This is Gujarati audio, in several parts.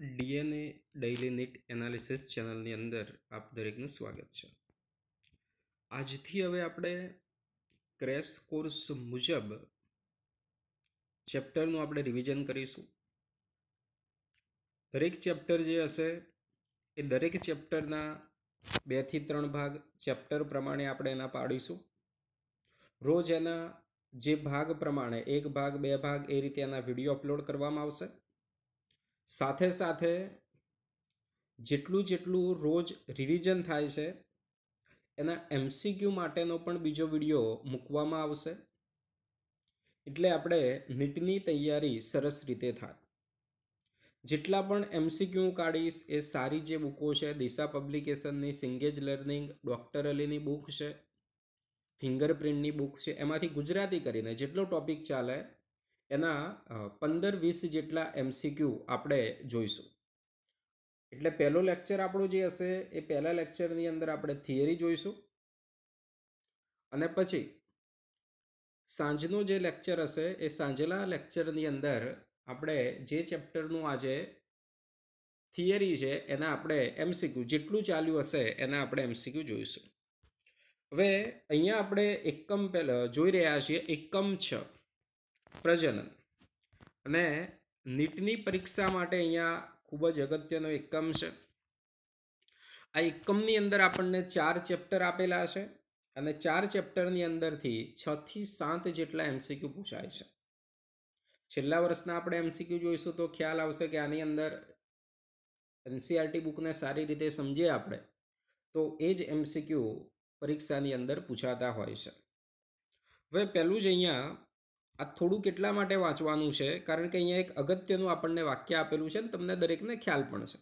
ડીએનએ ડેઇલી નીટ એનાલિસિસ ચેનલની અંદર આપ દરેકનું સ્વાગત છે આજથી હવે આપણે ક્રેશ કોર્સ મુજબ ચેપ્ટરનું આપણે રિવિઝન કરીશું દરેક ચેપ્ટર જે હશે એ દરેક ચેપ્ટરના બેથી ત્રણ ભાગ ચેપ્ટર પ્રમાણે આપણે એના પાડીશું રોજ એના જે ભાગ પ્રમાણે એક ભાગ બે ભાગ એ રીતે એના વિડીયો અપલોડ કરવામાં આવશે સાથે સાથે જેટલું જેટલું રોજ રિવિઝન થાય છે એના એમસીક્યુ માટેનો પણ બીજો વિડીયો મૂકવામાં આવશે એટલે આપણે નીટની તૈયારી સરસ રીતે થાય જેટલા પણ એમસીક્યુ કાઢીશ એ સારી જે બુકો છે દિશા પબ્લિકેશનની સિંગેજ લર્નિંગ ડૉક્ટર અલીની બુક છે ફિંગરપ્રિન્ટની બુક છે એમાંથી ગુજરાતી કરીને જેટલો ટોપિક ચાલે એના પંદર વીસ જેટલા એમસીક્યુ આપણે જોઈશું એટલે પહેલો લેક્ચર આપણો જે હશે એ પહેલા લેક્ચરની અંદર આપણે થિયરી જોઈશું અને પછી સાંજનો જે લેક્ચર હશે એ સાંજેલા લેક્ચરની અંદર આપણે જે ચેપ્ટરનું આજે થિયરી છે એના આપણે એમસીક્યુ જેટલું ચાલ્યું હશે એના આપણે એમસીક્યુ જોઈશું હવે અહીંયા આપણે એકમ પહેલાં જોઈ રહ્યા છીએ એકમ છ પ્રજનન અને નીટની પરીક્ષા માટે અહીંયા ખૂબ જ અગત્યનો એકમ છે આ એકમની અંદર આપણને ચાર ચેપ્ટર આપેલા છે અને ચાર ચેપ્ટરની અંદરથી છથી સાત જેટલા એમસીક્યુ પૂછાય છે છેલ્લા વર્ષના આપણે એમસીક્યુ જોઈશું તો ખ્યાલ આવશે કે આની અંદર એનસીઆરટી e બુકને સારી રીતે સમજીએ આપણે તો એ જ એમસીક્યુ પરીક્ષાની અંદર પૂછાતા હોય છે હવે પહેલું જ અહીંયા આ થોડું કેટલા માટે વાંચવાનું છે કારણ કે અહીંયા એક અગત્યનું આપણને વાક્ય આપેલું છે ને તમને દરેકને ખ્યાલ પણ છે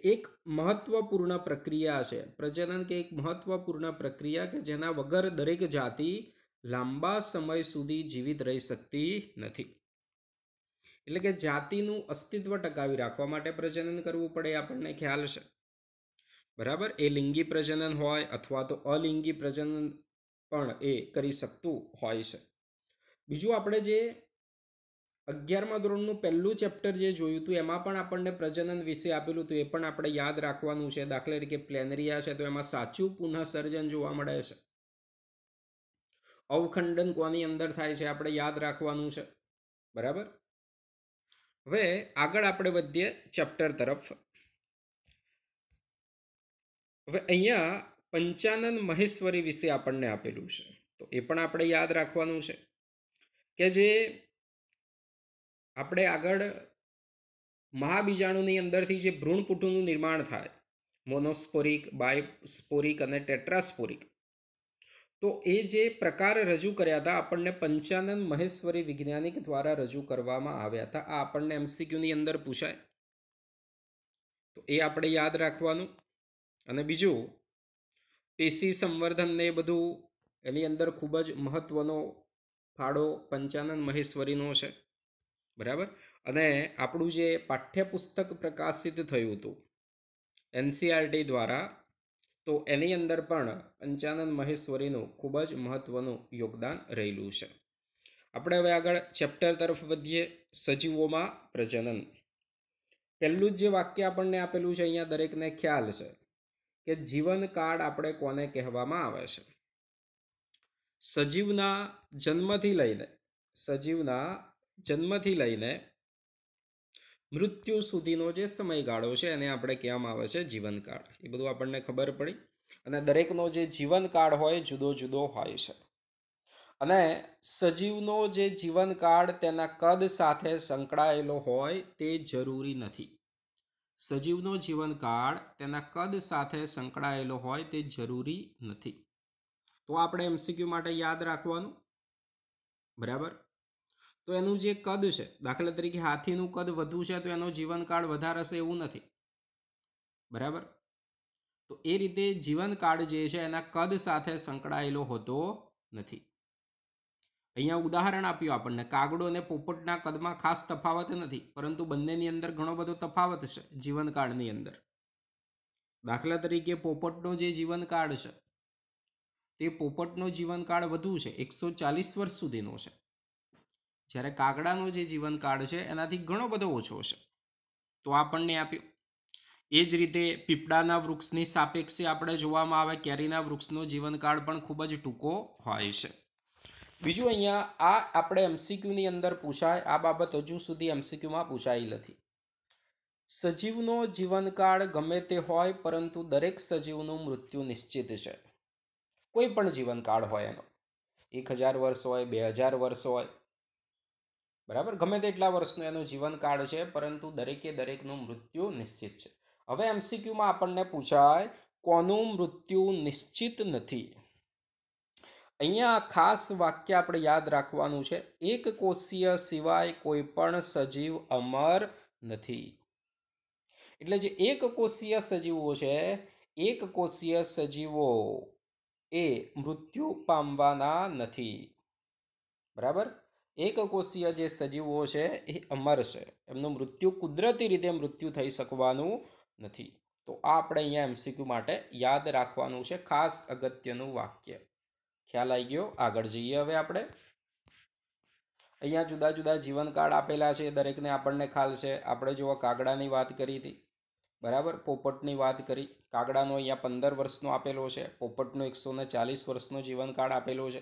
કે એક મહત્વપૂર્ણ પ્રક્રિયા છે પ્રજનન કે એક મહત્વપૂર્ણ પ્રક્રિયા કે જેના વગર દરેક જાતિ લાંબા સમય સુધી જીવિત રહી શકતી નથી એટલે કે જાતિનું અસ્તિત્વ ટકાવી રાખવા માટે પ્રજનન કરવું પડે આપણને ખ્યાલ છે બરાબર એ લિંગી પ્રજનન હોય અથવા તો અલિંગી પ્રજનન પણ એ કરી શકતું હોય છે બીજું આપણે જે અગિયારમા ધોરણનું પહેલું ચેપ્ટર જે જોયું હતું એમાં પણ આપણને પ્રજનન વિશે આપેલું હતું એ પણ આપણે યાદ રાખવાનું છે દાખલા તરીકે પ્લેનરિયા છે તો એમાં સાચું પુનઃસર્જન જોવા મળે છે અવખંડન કોની અંદર થાય છે આપણે યાદ રાખવાનું છે બરાબર હવે આગળ આપણે વધીએ ચેપ્ટર તરફ હવે અહીંયા પંચાનંદ મહેશ્વરી વિશે આપણને આપેલું છે તો એ પણ આપણે યાદ રાખવાનું છે કે જે આપણે આગળ મહાબીજાણુની અંદરથી જે ભ્રૂણપૂટનું નિર્માણ થાય મોનોસ્પોરિક બાયસ્પોરિક અને ટેટ્રાસ્પોરિક તો એ જે પ્રકાર રજૂ કર્યા હતા આપણને પંચાનંદ મહેશ્વરી વૈજ્ઞાનિક દ્વારા રજૂ કરવામાં આવ્યા હતા આ આપણને એમસીક્યુની અંદર પૂછાય તો એ આપણે યાદ રાખવાનું અને બીજું પેશી સંવર્ધનને બધું એની અંદર ખૂબ જ મહત્ત્વનો ફાળો પંચાનંદ મહેશ્વરીનો છે બરાબર અને આપણું જે પાઠ્યપુસ્તક પ્રકાશિત થયું હતું એનસીઆરટી દ્વારા તો એની અંદર પણ પંચાનંદ મહેશ્વરીનું ખૂબ જ મહત્ત્વનું યોગદાન રહેલું છે આપણે હવે આગળ ચેપ્ટર તરફ વધીએ સજીવોમાં પ્રજનન પહેલું જ જે વાક્ય આપણને આપેલું છે અહીંયા દરેકને ખ્યાલ છે કે જીવનકાળ આપણે કોને કહેવામાં આવે છે સજીવના જન્મથી લઈને સજીવના જન્મથી લઈને મૃત્યુ સુધીનો જે સમયગાળો છે એને આપણે કહેવામાં આવે છે જીવનકાળ એ બધું આપણને ખબર પડી અને દરેકનો જે જીવનકાળ હોય જુદો જુદો હોય છે અને સજીવનો જે જીવનકાળ તેના કદ સાથે સંકળાયેલો હોય તે જરૂરી નથી સજીવનો જીવનકાળ તેના કદ સાથે સંકળાયેલો હોય તે જરૂરી નથી તો આપણે એમસીક્યુ માટે યાદ રાખવાનું બરાબર તો એનું જે કદ છે દાખલા તરીકે હાથીનું કદ વધુ છે તો એનો જીવનકાળ વધારે હશે એવું નથી બરાબર તો એ રીતે જીવનકાળ જે છે એના કદ સાથે સંકળાયેલો હોતો નથી અહીંયા ઉદાહરણ આપ્યું આપણને કાગડો અને પોપટના કદમાં ખાસ તફાવત નથી પરંતુ બંનેની અંદર ઘણો બધો તફાવત છે જીવનકાળની અંદર દાખલા તરીકે પોપટનો જે જીવનકાળ છે તે પોપટનો જીવનકાળ વધુ છે એકસો ચાલીસ વર્ષ સુધીનો છે જ્યારે કાગડાનો જે જીવનકાળ છે એનાથી ઘણો બધો ઓછો છે તો આપણને આપ્યું એ જ રીતે પીપળાના વૃક્ષની સાપેક્ષે આપણે જોવામાં આવે કેરીના વૃક્ષનો જીવનકાળ પણ ખૂબ જ ટૂંકો હોય છે બીજું અહીંયા આ આપણે એમસીક્યુની અંદર પૂછાય આ બાબત હજુ સુધી એમસીક્યુમાં પૂછાઈ નથી સજીવનો જીવનકાળ ગમે તે હોય પરંતુ દરેક સજીવનું મૃત્યુ નિશ્ચિત છે કોઈ પણ જીવનકાળ હોય એનો એક હજાર વર્ષ હોય બે હજાર વર્ષ હોય બરાબર ગમે તેટલા વર્ષનો એનો જીવનકાળ છે પરંતુ દરેકે દરેકનું મૃત્યુ નિશ્ચિત છે હવે એમસીક્યુમાં આપણને પૂછાય કોનું મૃત્યુ નિશ્ચિત નથી અહીંયા ખાસ વાક્ય આપણે યાદ રાખવાનું છે એક કોષીય સિવાય કોઈ પણ સજીવ અમર નથી એટલે જે એક કોષીય સજીવો છે એક કોષીય સજીવો એ મૃત્યુ પામવાના નથી બરાબર એકકોષીય જે સજીવો છે એ અમર છે એમનું મૃત્યુ કુદરતી રીતે મૃત્યુ થઈ શકવાનું નથી તો આ આપણે અહીંયા એમસીક્યુ માટે યાદ રાખવાનું છે ખાસ અગત્યનું વાક્ય ખ્યાલ આવી ગયો આગળ જઈએ હવે આપણે અહીંયા જુદા જુદા જીવનકાળ આપેલા છે દરેકને આપણને ખ્યાલ છે આપણે જો કાગડાની વાત કરી હતી બરાબર પોપટની વાત કરી કાગડાનો અહીંયા પંદર વર્ષનો આપેલો છે પોપટનો એકસો ને ચાલીસ વર્ષનો જીવનકાળ આપેલો છે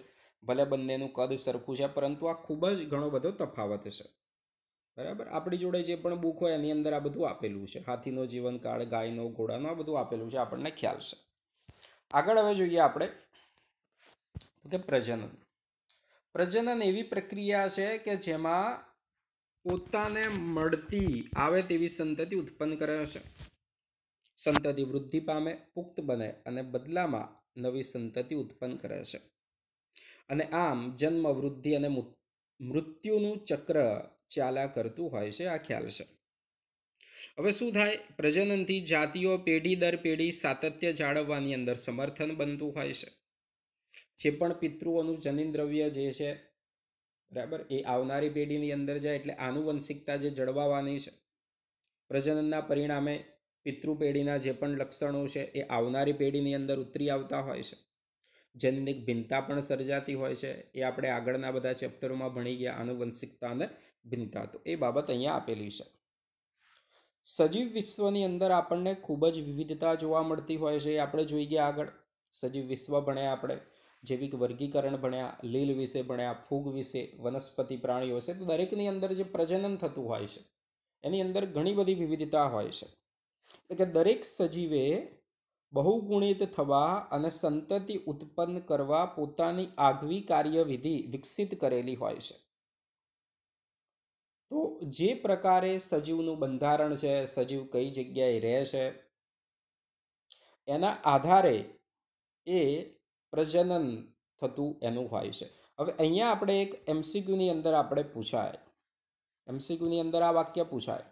ભલે બંનેનું કદ સરખું છે પરંતુ આ ખૂબ જ ઘણો બધો તફાવત છે બરાબર આપણી જોડે જે પણ બુક હોય એની અંદર આ બધું આપેલું છે હાથીનો જીવનકાળ ગાયનો ઘોડાનો આ બધું આપેલું છે આપણને ખ્યાલ છે આગળ હવે જોઈએ આપણે તો કે પ્રજનન પ્રજનન એવી પ્રક્રિયા છે કે જેમાં પોતાને મળતી આવે તેવી સંતતિ ઉત્પન્ન કરે છે સંતતિ વૃદ્ધિ પામે પુખ્ત બને અને બદલામાં નવી સંતતિ ઉત્પન્ન કરે છે અને આમ જન્મ વૃદ્ધિ અને મૃત્યુનું ચક્ર ચાલ્યા કરતું હોય છે આ ખ્યાલ છે હવે શું થાય પ્રજનનથી જાતિઓ પેઢી દર પેઢી સાતત્ય જાળવવાની અંદર સમર્થન બનતું હોય છે જે પણ પિતૃઓનું જનીન દ્રવ્ય જે છે બરાબર એ આવનારી પેઢીની અંદર જાય એટલે આનુવંશિકતા જે જળવાવાની છે પ્રજનનના પરિણામે પિતૃપેઢીના જે પણ લક્ષણો છે એ આવનારી પેઢીની અંદર ઉતરી આવતા હોય છે જેની ભિન્નતા પણ સર્જાતી હોય છે એ આપણે આગળના બધા ચેપ્ટરોમાં ભણી ગયા આનુવંશિકતા અને ભિન્નતા તો એ બાબત અહીંયા આપેલી છે સજીવ વિશ્વની અંદર આપણને ખૂબ જ વિવિધતા જોવા મળતી હોય છે એ આપણે જોઈ ગયા આગળ સજીવ વિશ્વ ભણ્યા આપણે જૈવિક વર્ગીકરણ ભણ્યા લીલ વિશે ભણ્યા ફૂગ વિશે વનસ્પતિ પ્રાણીઓ છે તો દરેકની અંદર જે પ્રજનન થતું હોય છે એની અંદર ઘણી બધી વિવિધતા હોય છે એટલે કે દરેક સજીવે બહુગુણિત થવા અને સંતતિ ઉત્પન્ન કરવા પોતાની આગવી કાર્યવિધિ વિકસિત કરેલી હોય છે તો જે પ્રકારે સજીવનું બંધારણ છે સજીવ કઈ જગ્યાએ રહે છે એના આધારે એ પ્રજનન થતું એનું હોય છે હવે અહીંયા આપણે એક એમસીક્યુની અંદર આપણે પૂછાય એમસીક્યુની અંદર આ વાક્ય પૂછાય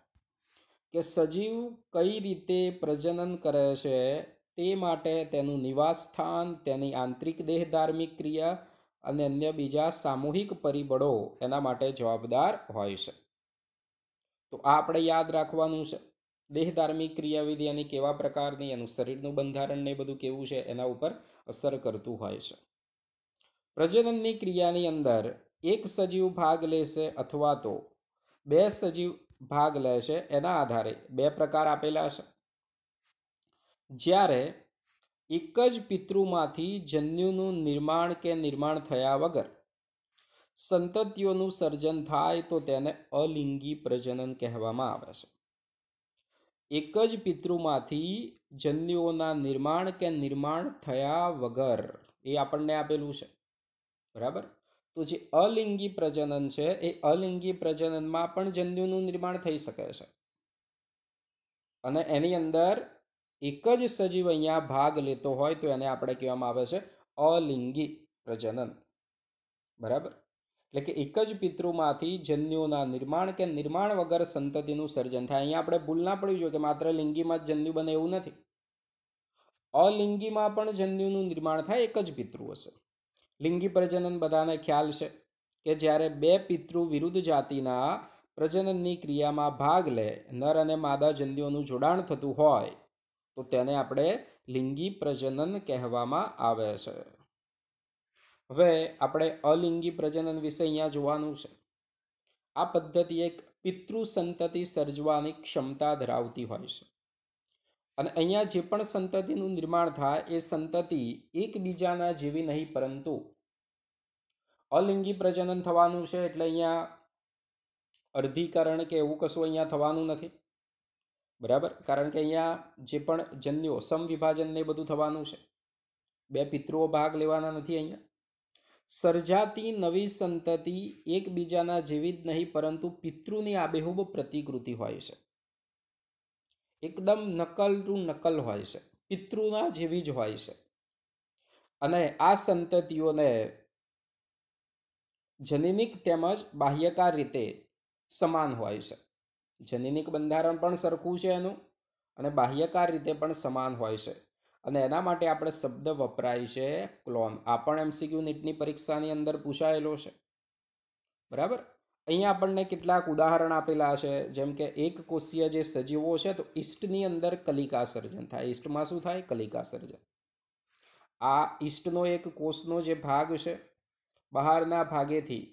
કે સજીવ કઈ રીતે પ્રજનન કરે છે તે માટે તેનું નિવાસસ્થાન તેની આંતરિક દેહ ધાર્મિક ક્રિયા અને અન્ય બીજા સામૂહિક પરિબળો એના માટે જવાબદાર હોય છે તો આ આપણે યાદ રાખવાનું છે દેહ ધાર્મિક ક્રિયાવિધિ એની કેવા પ્રકારની એનું શરીરનું બંધારણ ને બધું કેવું છે એના ઉપર અસર કરતું હોય છે પ્રજનનની ક્રિયાની અંદર એક સજીવ ભાગ લેશે અથવા તો બે સજીવ ભાગ લે છે એના આધારે બે પ્રકાર આપેલા છે જ્યારે એક જ પિતૃમાંથી જન્યુનું નિર્માણ કે નિર્માણ થયા વગર સંતતિઓનું સર્જન થાય તો તેને અલિંગી પ્રજનન કહેવામાં આવે છે એક જ પિતૃમાંથી જન્યુઓના નિર્માણ કે નિર્માણ થયા વગર એ આપણને આપેલું છે બરાબર તો જે અલિંગી પ્રજનન છે એ અલિંગી પ્રજનનમાં પણ જન્યુનું નિર્માણ થઈ શકે છે અને એની અંદર એક જ સજીવ અહીંયા ભાગ લેતો હોય તો એને આપણે કહેવામાં આવે છે અલિંગી પ્રજનન બરાબર એટલે કે એક જ પિતૃમાંથી જન્યુના નિર્માણ કે નિર્માણ વગર સંતતિનું સર્જન થાય અહીંયા આપણે ભૂલ ના પડવી જોઈએ કે માત્ર લિંગીમાં જ જન્યુ બને એવું નથી અલિંગીમાં પણ જન્યુનું નિર્માણ થાય એક જ પિતૃ હશે લિંગી પ્રજનન બધાને ખ્યાલ છે કે જ્યારે બે પિતૃ વિરુદ્ધ જાતિના પ્રજનનની ક્રિયામાં ભાગ લે નર અને માદા જંદીઓનું જોડાણ થતું હોય તો તેને આપણે લિંગી પ્રજનન કહેવામાં આવે છે હવે આપણે અલિંગી પ્રજનન વિશે અહીંયા જોવાનું છે આ પદ્ધતિ એક પિતૃ સંતતિ સર્જવાની ક્ષમતા ધરાવતી હોય છે અને અહીંયા જે પણ સંતતિનું નિર્માણ થાય એ સંતતિ એકબીજાના જેવી નહીં પરંતુ અલિંગી પ્રજનન થવાનું છે એટલે અહીંયા અર્ધીકરણ કે એવું કશું અહીંયા થવાનું નથી બરાબર કારણ કે અહીંયા જે પણ જન્યો સમવિભાજનને બધું થવાનું છે બે પિતૃઓ ભાગ લેવાના નથી અહીંયા સર્જાતી નવી સંતતિ એકબીજાના જેવી જ નહીં પરંતુ પિતૃની આબેહૂબ પ્રતિકૃતિ હોય છે એકદમ નકલ ટુ નકલ હોય છે પિતૃના જેવી જ હોય છે અને આ સંતતિઓને જનનિક તેમજ બાહ્યકાર રીતે સમાન હોય છે જનનિક બંધારણ પણ સરખું છે એનું અને બાહ્યકાર રીતે પણ સમાન હોય છે અને એના માટે આપણે શબ્દ વપરાય છે ક્લોન આ પણ એમસીક્યુ નીટની પરીક્ષાની અંદર પૂછાયેલો છે બરાબર અહીંયા આપણને કેટલાક ઉદાહરણ આપેલા છે જેમ કે એક કોષીય જે સજીવો છે તો ઈસ્ટની અંદર કલિકા સર્જન થાય ઈસ્ટમાં શું થાય કલિકા સર્જન આ ઈસ્ટનો એક કોષનો જે ભાગ છે બહારના ભાગેથી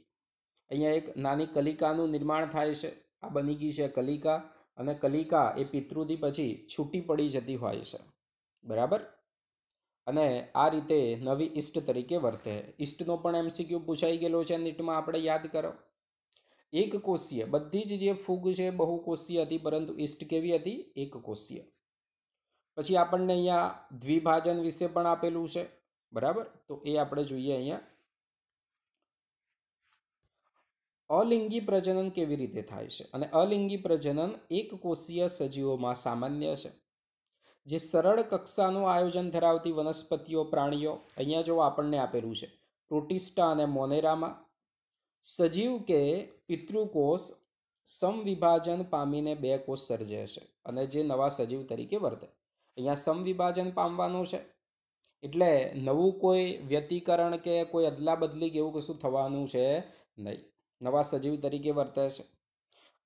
અહીંયા એક નાની કલિકાનું નિર્માણ થાય છે આ બની ગઈ છે કલિકા અને કલિકા એ પિતૃથી પછી છૂટી પડી જતી હોય છે બરાબર અને આ રીતે નવી ઈસ્ટ તરીકે વર્તે ઈષ્ટનો પણ એમસીક્યુ પૂછાઈ ગયેલો છે નીટમાં આપણે યાદ કરો એક કોષીય બધી જ જે ફૂગ છે બહુકોષીય હતી પરંતુ ઈસ્ટ કેવી હતી એક કોષીય પછી આપણને અહીંયા દ્વિભાજન વિશે પણ આપેલું છે બરાબર તો એ આપણે જોઈએ અહીંયા અલિંગી પ્રજનન કેવી રીતે થાય છે અને અલિંગી પ્રજનન એક કોષીય સજીવોમાં સામાન્ય છે જે સરળ કક્ષાનું આયોજન ધરાવતી વનસ્પતિઓ પ્રાણીઓ અહીંયા જો આપણને આપેલું છે પ્રોટિસ્ટા અને મોનેરામાં સજીવ કે પિતૃકોષ સમવિભાજન પામીને બે કોષ સર્જે છે અને જે નવા સજીવ તરીકે વર્તે અહીંયા સમવિભાજન પામવાનું છે એટલે નવું કોઈ વ્યતિકરણ કે કોઈ અદલા બદલી કે એવું કશું થવાનું છે નહીં નવા સજીવ તરીકે વર્તે છે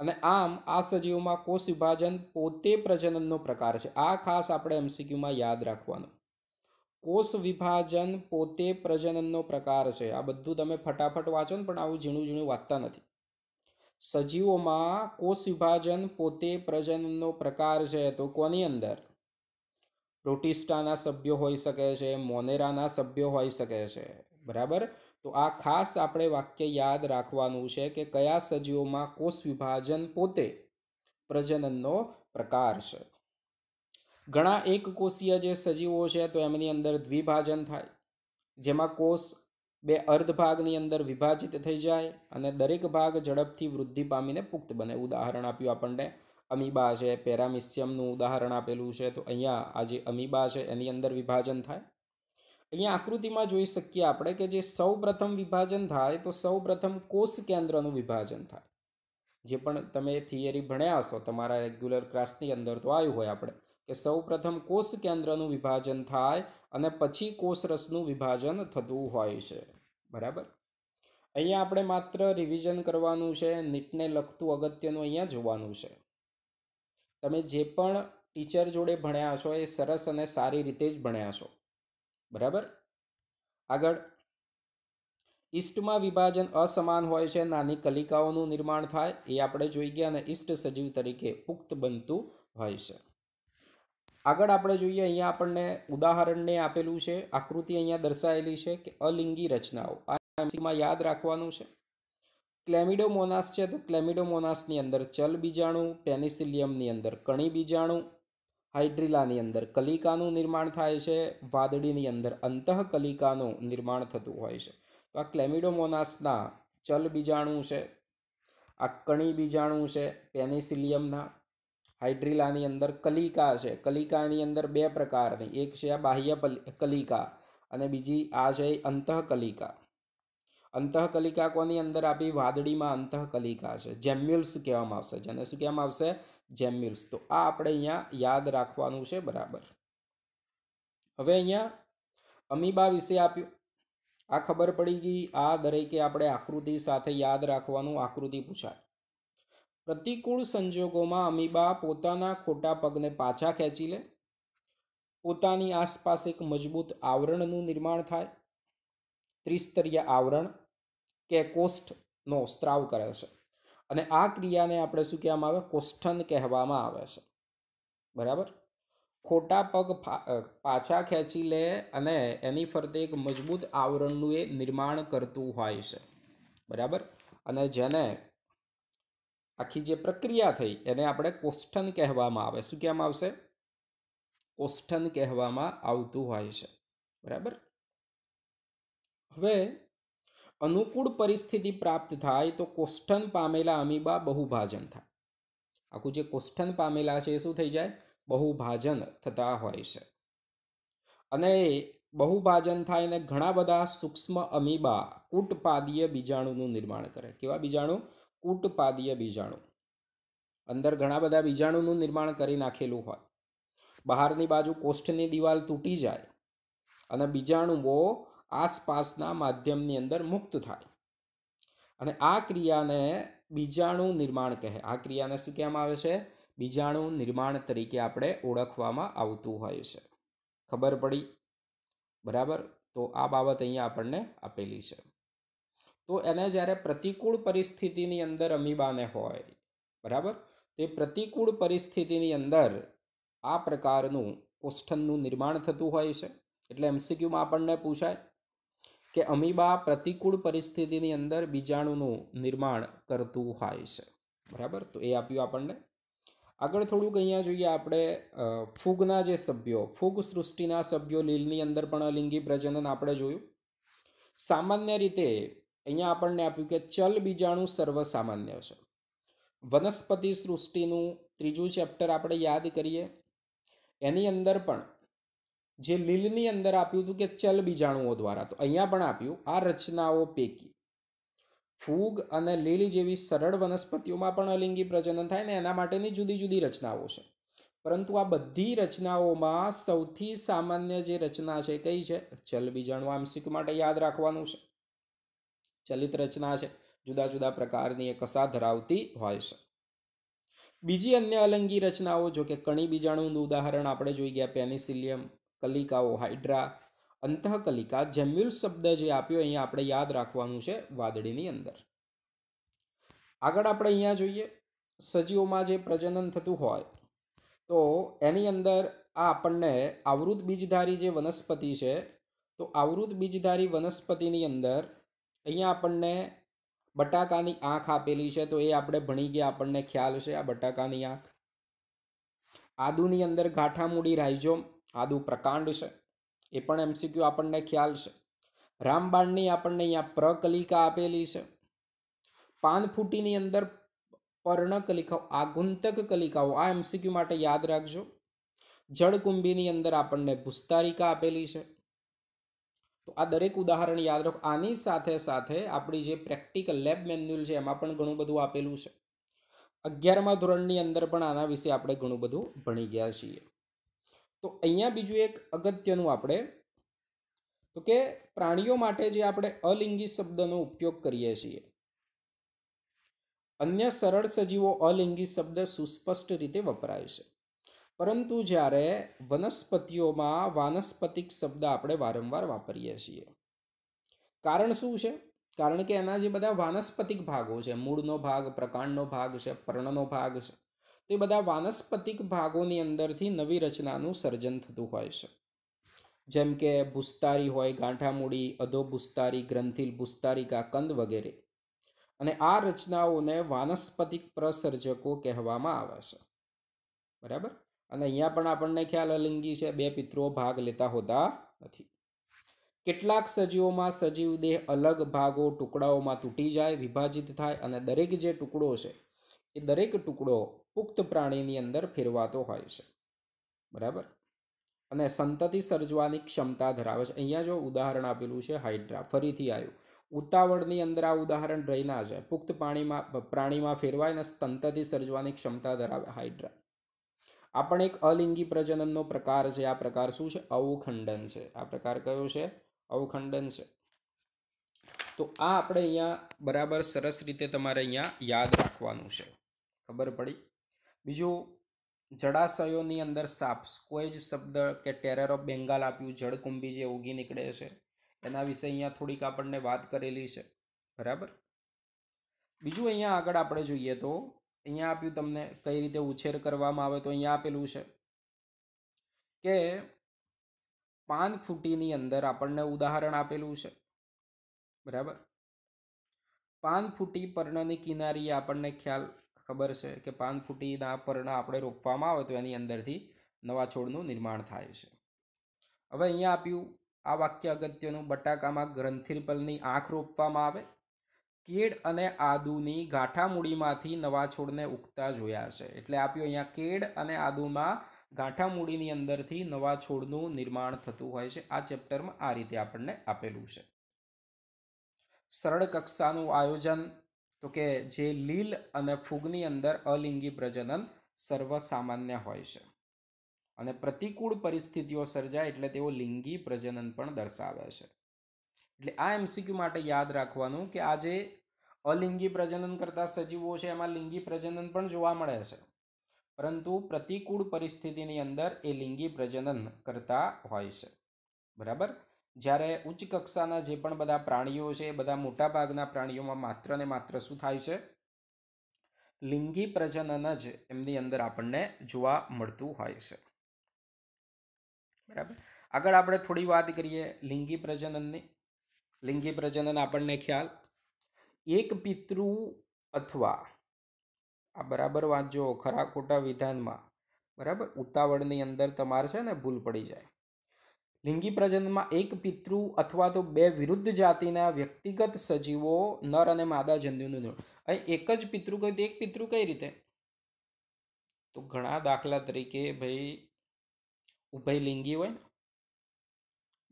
અને આમ આ સજીવમાં કોષ વિભાજન પોતે પ્રજનનનો પ્રકાર છે આ ખાસ આપણે એમસીક્યુમાં યાદ રાખવાનું કોષ વિભાજન પોતે પ્રજનનનો પ્રકાર છે આ બધું તમે ફટાફટ વાંચો ને પણ આવું ઝીણું ઝીણું વાંચતા નથી સજીવોમાં કોષ વિભાજન પોતે પ્રજનનનો પ્રકાર છે તો કોની અંદર રોટિસ્ટાના સભ્યો હોઈ શકે છે મોનેરાના સભ્યો હોઈ શકે છે બરાબર તો આ ખાસ આપણે વાક્ય યાદ રાખવાનું છે કે કયા સજીવોમાં કોષ વિભાજન પોતે પ્રજનનનો પ્રકાર છે ઘણા એકકોષીય જે સજીવો છે તો એમની અંદર દ્વિભાજન થાય જેમાં કોષ બે અર્ધ ભાગની અંદર વિભાજિત થઈ જાય અને દરેક ભાગ ઝડપથી વૃદ્ધિ પામીને પુખ્ત બને ઉદાહરણ આપ્યું આપણને અમીબા છે પેરામિસિયમનું ઉદાહરણ આપેલું છે તો અહીંયા આ જે અમીબા છે એની અંદર વિભાજન થાય અહીંયા આકૃતિમાં જોઈ શકીએ આપણે કે જે સૌ પ્રથમ વિભાજન થાય તો સૌ પ્રથમ કોષ કેન્દ્રનું વિભાજન થાય જે પણ તમે થિયરી ભણ્યા હશો તમારા રેગ્યુલર ક્લાસની અંદર તો આવ્યું હોય આપણે કે સૌપ્રથમ કોષ કેન્દ્રનું વિભાજન થાય અને પછી કોષરસનું વિભાજન થતું હોય છે બરાબર અહીંયા આપણે માત્ર રિવિઝન કરવાનું છે નીટને લગતું અગત્યનું અહીંયા જોવાનું છે તમે જે પણ ટીચર જોડે ભણ્યા છો એ સરસ અને સારી રીતે જ ભણ્યા છો બરાબર આગળ ઈષ્ટમાં વિભાજન અસમાન હોય છે નાની કલિકાઓનું નિર્માણ થાય એ આપણે જોઈ ગયા અને ઈષ્ટ સજીવ તરીકે પુખ્ત બનતું હોય છે આગળ આપણે જોઈએ અહીંયા આપણને ઉદાહરણને આપેલું છે આકૃતિ અહીંયા દર્શાવેલી છે કે અલિંગી રચનાઓ આ યાદ રાખવાનું છે ક્લેમિડોમોનાસ છે તો ક્લેમિડોમોનાસની અંદર ચલ બીજાણુ પેનિસિલિયમની અંદર કણી બીજાણુ હાઇડ્રિલાની અંદર કલિકાનું નિર્માણ થાય છે વાદળીની અંદર અંતઃકલિકાનું નિર્માણ થતું હોય છે તો આ ક્લેમિડોમોનાસના ચલ બીજાણુ છે આ કણી બીજાણુ છે પેનિસિલિયમના હાઇડ્રિલાની અંદર કલિકા છે કલિકાની અંદર બે પ્રકારની એક છે આ બાહ્ય કલિકા અને બીજી આ છે અંતઃકલિકા અંતઃકલિકા કોની અંદર આપી વાદળીમાં અંતઃકલિકા છે જેમ્યુલ્સ કહેવામાં આવશે જેને શું કહેવામાં આવશે જેમ્યુલ્સ તો આ આપણે અહીંયા યાદ રાખવાનું છે બરાબર હવે અહીંયા અમીબા વિશે આપ્યું આ ખબર પડી ગઈ આ દરેકે આપણે આકૃતિ સાથે યાદ રાખવાનું આકૃતિ પૂછાય પ્રતિકૂળ સંજોગોમાં અમીબા પોતાના ખોટા પગને પાછા ખેંચી લે પોતાની આસપાસ એક મજબૂત આવરણનું નિર્માણ થાય ત્રિસ્તરીય આવરણ કે કોષ્ઠનો સ્ત્રાવ કરે છે અને આ ક્રિયાને આપણે શું કહેવામાં આવે કોષ્ઠન કહેવામાં આવે છે બરાબર ખોટા પગ પાછા ખેંચી લે અને એની ફરતે એક મજબૂત આવરણનું એ નિર્માણ કરતું હોય છે બરાબર અને જેને આખી જે પ્રક્રિયા થઈ એને આપણે કોષ્ઠન કહેવામાં આવે શું કહેવામાં આવશે કોષ્ઠન કહેવામાં આવતું હોય છે બરાબર હવે અનુકૂળ પરિસ્થિતિ પ્રાપ્ત થાય તો કોષ્ઠન પામેલા અમીબા બહુભાજન થાય આખું જે કોષ્ઠન પામેલા છે એ શું થઈ જાય બહુભાજન થતા હોય છે અને બહુભાજન થાય અને ઘણા બધા સૂક્ષ્મ અમીબા કૂટપાદીય બીજાણુનું નિર્માણ કરે કેવા બીજાણુ કૂટપાદીય બીજાણુ અંદર ઘણા બધા બીજાણુનું નિર્માણ કરી નાખેલું હોય બહારની બાજુ કોષ્ઠની દિવાલ તૂટી જાય અને બીજાણુઓ આસપાસના માધ્યમની અંદર મુક્ત થાય અને આ ક્રિયાને બીજાણુ નિર્માણ કહે આ ક્રિયાને શું કહેવામાં આવે છે બીજાણુ નિર્માણ તરીકે આપણે ઓળખવામાં આવતું હોય છે ખબર પડી બરાબર તો આ બાબત અહીંયા આપણને આપેલી છે તો એને જ્યારે પ્રતિકૂળ પરિસ્થિતિની અંદર અમીબાને હોય બરાબર તે પ્રતિકૂળ પરિસ્થિતિની અંદર આ પ્રકારનું કોષ્ઠનનું નિર્માણ થતું હોય છે એટલે એમસીક્યુમાં આપણને પૂછાય કે અમીબા પ્રતિકૂળ પરિસ્થિતિની અંદર બીજાણુનું નિર્માણ કરતું હોય છે બરાબર તો એ આપ્યું આપણને આગળ થોડુંક અહીંયા જોઈએ આપણે ફૂગના જે સભ્યો ફૂગ સૃષ્ટિના સભ્યો લીલની અંદર પણ અલિંગી પ્રજનન આપણે જોયું સામાન્ય રીતે અહીંયા આપણને આપ્યું કે ચલ બીજાણુ સર્વસામાન્ય છે વનસ્પતિ સૃષ્ટિનું ત્રીજું ચેપ્ટર આપણે યાદ કરીએ એની અંદર પણ જે લીલની અંદર આપ્યું હતું કે ચલ બીજાણુઓ દ્વારા તો અહીંયા પણ આપ્યું આ રચનાઓ પૈકી ફૂગ અને લીલ જેવી સરળ વનસ્પતિઓમાં પણ અલિંગી પ્રજનન થાય ને એના માટેની જુદી જુદી રચનાઓ છે પરંતુ આ બધી રચનાઓમાં સૌથી સામાન્ય જે રચના છે કઈ છે ચલ બીજાણુ આંશિક માટે યાદ રાખવાનું છે ચલિત રચના છે જુદા જુદા પ્રકારની એ કસા ધરાવતી હોય છે બીજી અન્ય અલંગી રચનાઓ જો કે કણી બીજાણુનું ઉદાહરણ આપણે જોઈ ગયા પેનિસિલિયમ કલિકાઓ હાઇડ્રા અંતઃકલિકા જેમ્યુલ શબ્દ જે આપ્યો અહીંયા આપણે યાદ રાખવાનું છે વાદળીની અંદર આગળ આપણે અહીંયા જોઈએ સજીવોમાં જે પ્રજનન થતું હોય તો એની અંદર આ આપણને આવૃત બીજધારી જે વનસ્પતિ છે તો આવૃત બીજધારી વનસ્પતિની અંદર અહીંયા આપણને બટાકાની આંખ આપેલી છે તો એ આપણે ભણી ગયા આપણને ખ્યાલ છે આ બટાકાની આંખ આદુની અંદર ગાંઠામૂડી રાઇઝોમ આદુ પ્રકાંડ છે એ પણ એમસીક્યુ આપણને ખ્યાલ છે રામબાણની આપણને અહીંયા પ્રકલિકા આપેલી છે પાનફૂટીની અંદર પર્ણકલિકાઓ આગુંતક કલિકાઓ આ એમસીક્યુ માટે યાદ રાખજો જળકુંભીની અંદર આપણને ભૂસ્તારિકા આપેલી છે તો આ દરેક ઉદાહરણ યાદ રાખો આની સાથે સાથે આપણી જે પ્રેક્ટિકલ લેબ મેન્યુઅલ છે એમાં પણ ઘણું બધું આપેલું છે અગિયારમા ધોરણની અંદર પણ આના વિશે આપણે ઘણું બધું ભણી ગયા છીએ તો અહીંયા બીજું એક અગત્યનું આપણે તો કે પ્રાણીઓ માટે જે આપણે અલિંગી શબ્દનો ઉપયોગ કરીએ છીએ અન્ય સરળ સજીવો અલિંગી શબ્દ સુસ્પષ્ટ રીતે વપરાય છે પરંતુ જ્યારે વનસ્પતિઓમાં વાનસ્પતિક શબ્દ આપણે વારંવાર વાપરીએ છીએ કારણ શું છે કારણ કે એના જે બધા વાનસ્પતિક ભાગો છે મૂળનો ભાગ પ્રકાંડનો ભાગ છે પર્ણનો ભાગ છે તે બધા વાનસ્પતિક ભાગોની અંદરથી નવી રચનાનું સર્જન થતું હોય છે જેમ કે ભૂસ્તારી હોય ગાંઠામૂડી અધો ભૂસ્તારી ગ્રંથિલ ભૂસ્તારિકા કંદ વગેરે અને આ રચનાઓને વાનસ્પતિક પ્રસર્જકો કહેવામાં આવે છે બરાબર અને અહીંયા પણ આપણને ખ્યાલ અલિંગી છે બે પિત્રો ભાગ લેતા હોતા નથી કેટલાક સજીવોમાં સજીવ દેહ અલગ ભાગો ટુકડાઓમાં તૂટી જાય વિભાજિત થાય અને દરેક જે ટુકડો છે એ દરેક ટુકડો પુખ્ત પ્રાણીની અંદર ફેરવાતો હોય છે બરાબર અને સંતતિ સર્જવાની ક્ષમતા ધરાવે છે અહીંયા જો ઉદાહરણ આપેલું છે હાઇડ્રા ફરીથી આવ્યું ઉતાવળની અંદર આ ઉદાહરણ રહીના છે પુખ્ત પાણીમાં પ્રાણીમાં ફેરવાય અને સંતતિ સર્જવાની ક્ષમતા ધરાવે હાઇડ્રા આ પણ એક અલિંગી પ્રજનનનો પ્રકાર છે આ પ્રકાર શું છે અવખંડન છે આ પ્રકાર કયો છે અવખંડન છે તો આ આપણે અહીંયા બરાબર સરસ રીતે તમારે અહીંયા યાદ રાખવાનું છે ખબર પડી બીજું જળાશયોની અંદર સાપ્સ કોઈ જ શબ્દ કે ટેરર ઓફ બેંગાલ આપ્યું જળકુંભી જે ઉગી નીકળે છે એના વિશે અહીંયા થોડીક આપણને વાત કરેલી છે બરાબર બીજું અહીંયા આગળ આપણે જોઈએ તો અહીંયા આપ્યું તમને કઈ રીતે ઉછેર કરવામાં આવે તો અહીંયા આપેલું છે કે પાન ફૂટીની અંદર આપણને ઉદાહરણ આપેલું છે બરાબર પાન ફૂટી પર્ણની કિનારી આપણને ખ્યાલ ખબર છે કે પાનફૂટીના પર્ણ આપણે રોપવામાં આવે તો એની અંદરથી નવા છોડનું નિર્માણ થાય છે હવે અહીંયા આપ્યું આ વાક્ય અગત્યનું બટાકામાં ગ્રંથિરપલની આંખ રોપવામાં આવે કેડ અને આદુની ગાંઠામૂળીમાંથી નવા છોડને ઉગતા જોયા છે એટલે આપ્યો અહીંયા કેડ અને આદુમાં ગાંઠામૂળીની અંદરથી નવા છોડનું નિર્માણ થતું હોય છે આ ચેપ્ટરમાં આ રીતે આપણને આપેલું છે સરળ કક્ષાનું આયોજન તો કે જે લીલ અને ફૂગની અંદર અલિંગી પ્રજનન સર્વસામાન્ય હોય છે અને પ્રતિકૂળ પરિસ્થિતિઓ સર્જાય એટલે તેઓ લિંગી પ્રજનન પણ દર્શાવે છે એટલે આ એમસીક્યુ માટે યાદ રાખવાનું કે આ જે અલિંગી પ્રજનન કરતા સજીવો છે એમાં લિંગી પ્રજનન પણ જોવા મળે છે પરંતુ પ્રતિકૂળ પરિસ્થિતિની અંદર એ લિંગી પ્રજનન કરતા હોય છે બરાબર જ્યારે ઉચ્ચ કક્ષાના જે પણ બધા પ્રાણીઓ છે એ બધા મોટાભાગના પ્રાણીઓમાં માત્ર ને માત્ર શું થાય છે લિંગી પ્રજનન જ એમની અંદર આપણને જોવા મળતું હોય છે બરાબર આગળ આપણે થોડી વાત કરીએ લિંગી પ્રજનનની લિંગી પ્રજનન આપણને ખ્યાલ એક પિતૃ અથવા આ બરાબર વાંચજો ખરા ખોટા વિધાનમાં બરાબર ઉતાવળની અંદર તમારે છે ને ભૂલ પડી જાય લિંગી પ્રજનનમાં એક પિતૃ અથવા તો બે વિરુદ્ધ જાતિના વ્યક્તિગત સજીવો નર અને માદા જન્યુનું અહીં એક જ પિતૃ કહ્યું એક પિતૃ કઈ રીતે તો ઘણા દાખલા તરીકે ભાઈ ઉભય લિંગી હોય ને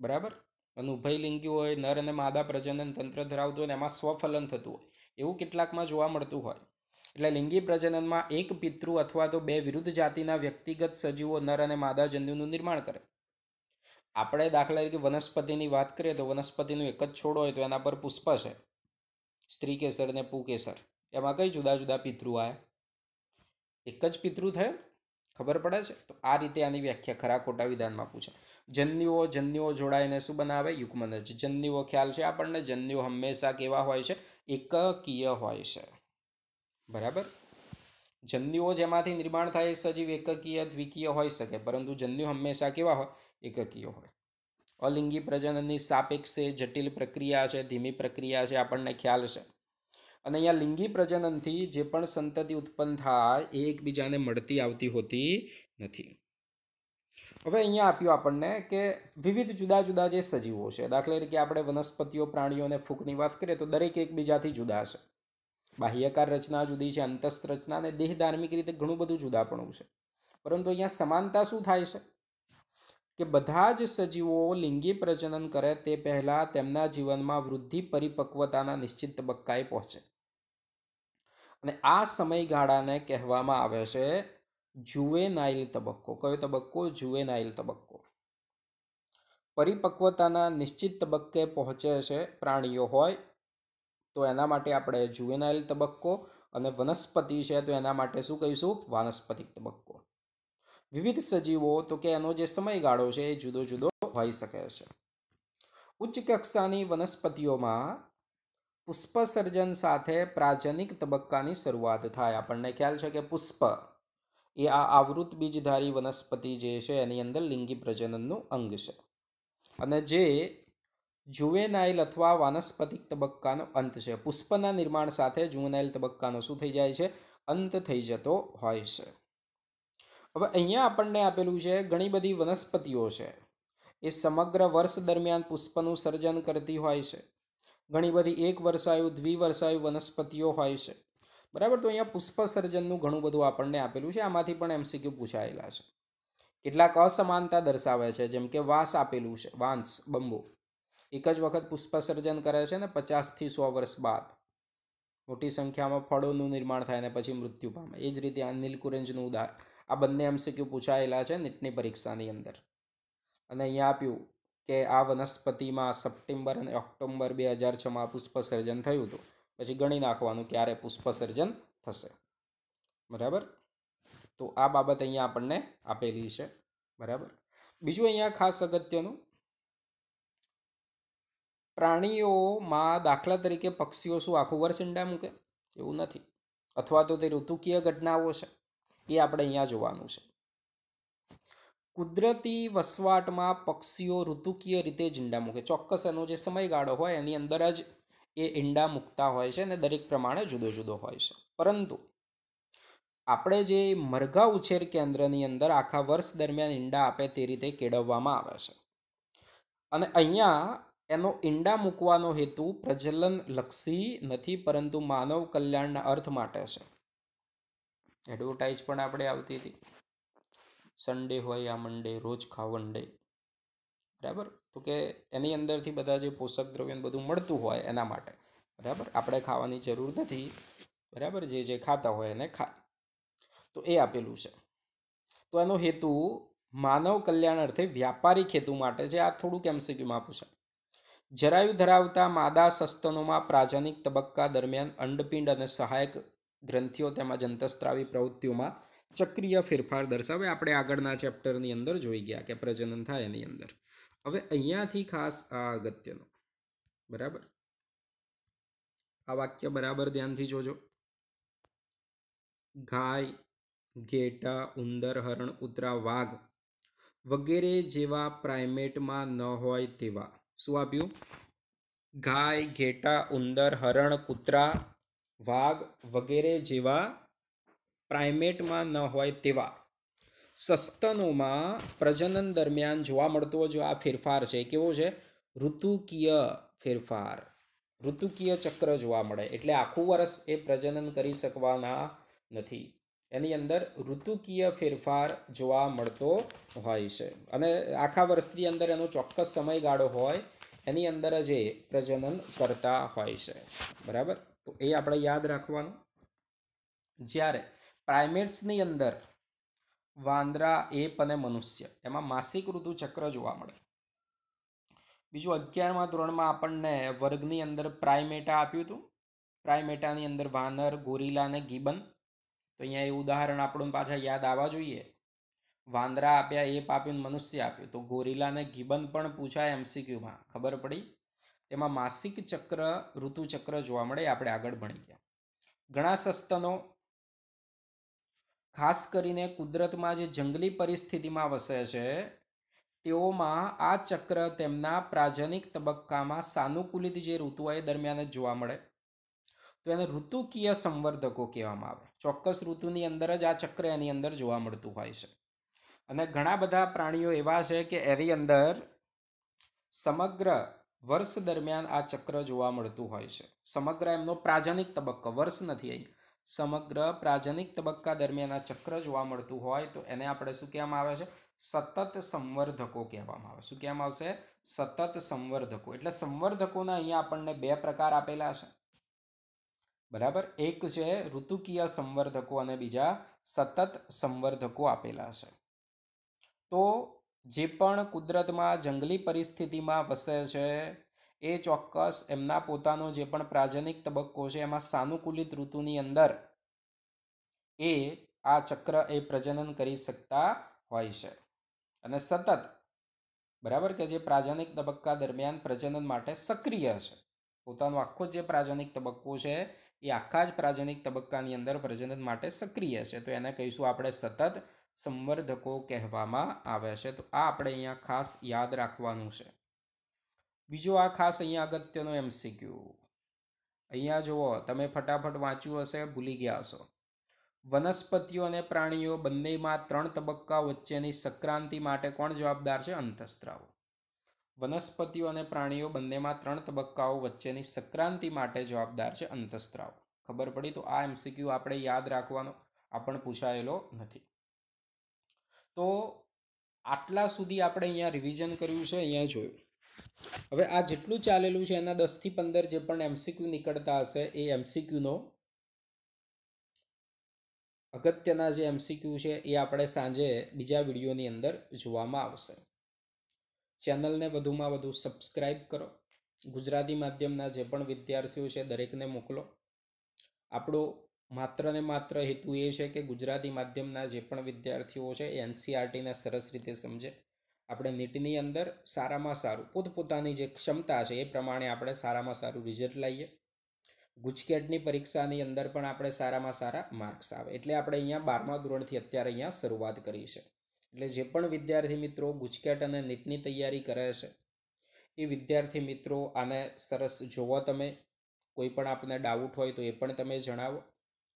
બરાબર અને ઉભયલિંગી હોય નર અને માદા પ્રજનન તંત્ર ધરાવતું હોય અને એમાં સ્વફલન થતું હોય એવું કેટલાકમાં જોવા મળતું હોય એટલે લિંગી પ્રજનનમાં એક પિતૃ અથવા તો બે વિરુદ્ધ જાતિના વ્યક્તિગત સજીવો નર અને માદા જંતુનું નિર્માણ કરે આપણે દાખલા તરીકે વનસ્પતિની વાત કરીએ તો વનસ્પતિનું એક જ છોડ હોય તો એના પર પુષ્પ છે સ્ત્રી કેસર અને પુ એમાં કઈ જુદા જુદા પિતૃ આવે એક જ પિતૃ થયો ખબર પડે છે તો આ રીતે આની વ્યાખ્યા ખરા ખોટા વિધાનમાં પૂછે જન્યુઓ જન્યુઓ જોડાઈને શું બનાવે યુગ્મનજ જન્યુઓ ખ્યાલ છે આપણને જન્યુઓ હંમેશા કેવા હોય છે એકકીય હોય છે બરાબર જન્યુઓ જેમાંથી નિર્માણ થાય સજીવ એકકીય દ્વિકીય હોઈ શકે પરંતુ જન્યુ હંમેશા કેવા હોય એકકીય હોય અલિંગી પ્રજનનની સાપેક્ષે જટિલ પ્રક્રિયા છે ધીમી પ્રક્રિયા છે આપણને ખ્યાલ છે અને અહીંયા લિંગી પ્રજનનથી જે પણ સંતતિ ઉત્પન્ન થાય એ એકબીજાને મળતી આવતી હોતી નથી હવે અહીંયા આપ્યું આપણને કે વિવિધ જુદા જુદા જે સજીવો છે દાખલા તરીકે આપણે વનસ્પતિઓ પ્રાણીઓને અને વાત કરીએ તો દરેક એકબીજાથી જુદા છે બાહ્યકાર રચના જુદી છે અંતસ્થ રચના અને દેહ ધાર્મિક રીતે ઘણું બધું જુદાપણું છે પરંતુ અહીંયા સમાનતા શું થાય છે કે બધા જ સજીવો લિંગી પ્રજનન કરે તે પહેલાં તેમના જીવનમાં વૃદ્ધિ પરિપક્વતાના નિશ્ચિત તબક્કાએ પહોંચે અને આ સમયગાળાને કહેવામાં આવે છે જુવેનાઇલ તબક્કો કયો તબક્કો જુવેનાઇલ તબક્કો પરિપક્વતાના નિશ્ચિત તબક્કે પહોંચે છે પ્રાણીઓ હોય તો એના માટે આપણે જુવેનાઇલ તબક્કો અને વનસ્પતિ છે તો એના માટે શું કહીશું વાનસ્પતિક તબક્કો વિવિધ સજીવો તો કે એનો જે સમયગાળો છે એ જુદો જુદો હોઈ શકે છે ઉચ્ચ કક્ષાની વનસ્પતિઓમાં પુષ્પસર્જન સાથે પ્રાજનિક તબક્કાની શરૂઆત થાય આપણને ખ્યાલ છે કે પુષ્પ એ આ આવૃત બીજધારી વનસ્પતિ જે છે એની અંદર લિંગી પ્રજનનનું અંગ છે અને જે જુવેનાઇલ અથવા વાનસ્પતિક તબક્કાનો અંત છે પુષ્પના નિર્માણ સાથે જુવેનાઇલ તબક્કાનો શું થઈ જાય છે અંત થઈ જતો હોય છે હવે અહીંયા આપણને આપેલું છે ઘણી બધી વનસ્પતિઓ છે એ સમગ્ર વર્ષ દરમિયાન પુષ્પનું સર્જન કરતી હોય છે ઘણી બધી એક વર્ષાયુ દ્વિવર્ષાયુ વનસ્પતિઓ હોય છે બરાબર તો અહીંયા પુષ્પ સર્જનનું ઘણું બધું આપણને આપેલું છે આમાંથી પણ એમસીક્યુ પૂછાયેલા છે કેટલાક અસમાનતા દર્શાવે છે જેમ કે વાંસ આપેલું છે વાંસ બંબો એક જ વખત પુષ્પસર્જન કરે છે ને પચાસથી સો વર્ષ બાદ મોટી સંખ્યામાં ફળોનું નિર્માણ થાય અને પછી મૃત્યુ પામે એ જ રીતે આ નીલકુરંજનું ઉદાર આ બંને એમસીક્યુ પૂછાયેલા છે નીટની પરીક્ષાની અંદર અને અહીંયા આપ્યું કે આ વનસ્પતિમાં સપ્ટેમ્બર અને ઓક્ટોબર બે હજાર છમાં પુષ્પસર્જન થયું હતું પછી ગણી નાખવાનું ક્યારે પુષ્પસર્જન થશે બરાબર તો આ બાબત અહીંયા આપણને આપેલી છે બરાબર બીજું અહીંયા ખાસ અગત્યનું પ્રાણીઓમાં દાખલા તરીકે પક્ષીઓ શું આખું વર્ષ ઈંડા મૂકે એવું નથી અથવા તો તે ઋતુકીય ઘટનાઓ છે એ આપણે અહીંયા જોવાનું છે કુદરતી વસવાટમાં પક્ષીઓ ઋતુકીય રીતે જ ઈંડા મૂકે ચોક્કસ એનો જે સમયગાળો હોય એની અંદર જ એ ઈંડા મૂકતા હોય છે અને દરેક પ્રમાણે જુદો જુદો હોય છે પરંતુ આપણે જે મરઘા ઉછેર કેન્દ્રની અંદર આખા વર્ષ દરમિયાન ઈંડા આપે તે રીતે કેળવવામાં આવે છે અને અહીંયા એનો ઈંડા મૂકવાનો હેતુ પ્રજનન લક્ષી નથી પરંતુ માનવ કલ્યાણના અર્થ માટે છે એડવર્ટાઇઝ પણ આપણે આવતી હતી સન્ડે હોય આ મંડે રોજ ખાવન ડે બરાબર તો કે એની અંદરથી બધા જે પોષક દ્રવ્યોને બધું મળતું હોય એના માટે બરાબર આપણે ખાવાની જરૂર નથી બરાબર જે જે ખાતા હોય એને ખાય તો એ આપેલું છે તો એનો હેતુ માનવ કલ્યાણ અર્થે વ્યાપારિક હેતુ માટે છે આ થોડુંક એમસીક્યુમાં પૂછાય જરાયુ ધરાવતા માદા સસ્તનોમાં પ્રાજનિક તબક્કા દરમિયાન અંડપિંડ અને સહાયક ગ્રંથિઓ તેમજ અંતસ્ત્રાવી પ્રવૃત્તિઓમાં ચક્રિય ફેરફાર દર્શાવે આપણે આગળના ચેપ્ટરની અંદર જોઈ ગયા કે પ્રજનન થાય એની અંદર હવે અહીંયાથી ખાસ આ અગત્યનું બરાબર આ વાક્ય બરાબર ધ્યાનથી જોજો ગાય ઘેટા ઉંદર હરણ કૂતરા વાઘ વગેરે જેવા પ્રાઇમેટમાં ન હોય તેવા શું આપ્યું ગાય ઘેટા ઉંદર હરણ કૂતરા વાઘ વગેરે જેવા પ્રાઇમેટમાં ન હોય તેવા સસ્તનોમાં પ્રજનન દરમિયાન જોવા મળતો જો આ ફેરફાર છે કેવો છે ઋતુકીય ફેરફાર ઋતુકીય ચક્ર જોવા મળે એટલે આખું વર્ષ એ પ્રજનન કરી શકવાના નથી એની અંદર ઋતુકીય ફેરફાર જોવા મળતો હોય છે અને આખા વર્ષની અંદર એનો ચોક્કસ સમયગાળો હોય એની અંદર જ એ પ્રજનન કરતા હોય છે બરાબર તો એ આપણે યાદ રાખવાનું જ્યારે પ્રાઇમેટ્સની અંદર વાંદરા એપ અને મનુષ્ય એમાં માસિક ઋતુચક્ર જોવા મળે બીજું અગિયારમા ધોરણમાં આપણને વર્ગની અંદર પ્રાઇમેટા આપ્યું હતું પ્રાઇમેટાની અંદર વાનર ગોરીલા અને ગિબન તો અહીંયા એ ઉદાહરણ આપણું પાછા યાદ આવવા જોઈએ વાંદરા આપ્યા એપ આપ્યું મનુષ્ય આપ્યું તો ગોરીલા અને ગિબન પણ પૂછાય એમસીક્યુમાં ખબર પડી તેમાં માસિક ચક્ર ઋતુચક્ર જોવા મળે આપણે આગળ ભણી ગયા ઘણા સસ્તનો ખાસ કરીને કુદરતમાં જે જંગલી પરિસ્થિતિમાં વસે છે તેઓમાં આ ચક્ર તેમના પ્રાજનિક તબક્કામાં સાનુકૂલિત જે ઋતુઓ એ દરમિયાન જ જોવા મળે તો એને ઋતુકીય સંવર્ધકો કહેવામાં આવે ચોક્કસ ઋતુની અંદર જ આ ચક્ર એની અંદર જોવા મળતું હોય છે અને ઘણા બધા પ્રાણીઓ એવા છે કે એની અંદર સમગ્ર વર્ષ દરમિયાન આ ચક્ર જોવા મળતું હોય છે સમગ્ર એમનો પ્રાજનિક તબક્કો વર્ષ નથી અહીં સમગ્ર પ્રાજનિક તબક્કા દરમિયાન આ ચક્ર જોવા મળતું હોય તો એને આપણે શું કહેવામાં આવે છે સતત સંવર્ધકો કહેવામાં આવે શું કહેવામાં આવશે સતત સંવર્ધકો એટલે સંવર્ધકોના અહીંયા આપણને બે પ્રકાર આપેલા છે બરાબર એક છે ઋતુકીય સંવર્ધકો અને બીજા સતત સંવર્ધકો આપેલા છે તો જે પણ કુદરતમાં જંગલી પરિસ્થિતિમાં વસે છે એ ચોક્કસ એમના પોતાનો જે પણ પ્રાજનિક તબક્કો છે એમાં સાનુકૂલિત ઋતુની અંદર એ આ ચક્ર એ પ્રજનન કરી શકતા હોય છે અને સતત બરાબર કે જે પ્રાજનિક તબક્કા દરમિયાન પ્રજનન માટે સક્રિય છે પોતાનો આખો જે પ્રાજનિક તબક્કો છે એ આખા જ પ્રાજનિક તબક્કાની અંદર પ્રજનન માટે સક્રિય છે તો એને કહીશું આપણે સતત સંવર્ધકો કહેવામાં આવે છે તો આ આપણે અહીંયા ખાસ યાદ રાખવાનું છે બીજો આ ખાસ અહીંયા અગત્યનો એમસીક્યુ અહીંયા જુઓ તમે ફટાફટ વાંચ્યું હશે ભૂલી ગયા હશો વનસ્પતિઓ અને પ્રાણીઓ બંનેમાં ત્રણ તબક્કા વચ્ચેની સંક્રાંતિ માટે કોણ જવાબદાર છે અંતઃસ્ત્રાવ વનસ્પતિઓ અને પ્રાણીઓ બંનેમાં ત્રણ તબક્કાઓ વચ્ચેની સંક્રાંતિ માટે જવાબદાર છે અંતઃસ્ત્રાવ ખબર પડી તો આ એમસીક્યુ આપણે યાદ રાખવાનો આપણ પૂછાયેલો નથી તો આટલા સુધી આપણે અહીંયા રિવિઝન કર્યું છે અહીંયા જોયું હવે આ જેટલું ચાલેલું છે એના દસથી પંદર જે પણ એમસીક્યુ નીકળતા હશે એ એમસીક્યુનો અગત્યના જે એમસીક્યુ છે એ આપણે સાંજે બીજા વિડીયોની અંદર જોવામાં આવશે ચેનલને વધુમાં વધુ સબસ્ક્રાઈબ કરો ગુજરાતી માધ્યમના જે પણ વિદ્યાર્થીઓ છે દરેકને મોકલો આપણો માત્ર ને માત્ર હેતુ એ છે કે ગુજરાતી માધ્યમના જે પણ વિદ્યાર્થીઓ છે એ એનસીઆરટીને e સરસ રીતે સમજે આપણે નીટની અંદર સારામાં સારું પોતપોતાની જે ક્ષમતા છે એ પ્રમાણે આપણે સારામાં સારું રિઝલ્ટ લઈએ ગુજકેટની પરીક્ષાની અંદર પણ આપણે સારામાં સારા માર્ક્સ આવે એટલે આપણે અહીંયા બારમા ધોરણથી અત્યારે અહીંયા શરૂઆત કરી છે એટલે જે પણ વિદ્યાર્થી મિત્રો ગુજકેટ અને નીટની તૈયારી કરે છે એ વિદ્યાર્થી મિત્રો આને સરસ જોવો તમે કોઈ પણ આપને ડાઉટ હોય તો એ પણ તમે જણાવો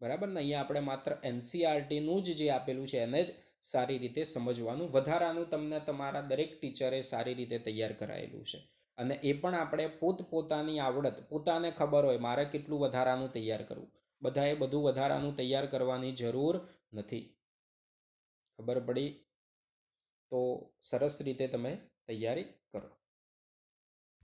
બરાબર ને અહીંયા આપણે માત્ર એનસીઆરટીનું e જ જે આપેલું છે એને જ સારી રીતે સમજવાનું વધારાનું તમને તમારા દરેક ટીચરે સારી રીતે તૈયાર કરાયેલું છે અને એ પણ આપણે પોતપોતાની આવડત પોતાને ખબર હોય મારે કેટલું વધારાનું તૈયાર કરવું બધાએ બધું વધારાનું તૈયાર કરવાની જરૂર નથી ખબર પડી તો સરસ રીતે તમે તૈયારી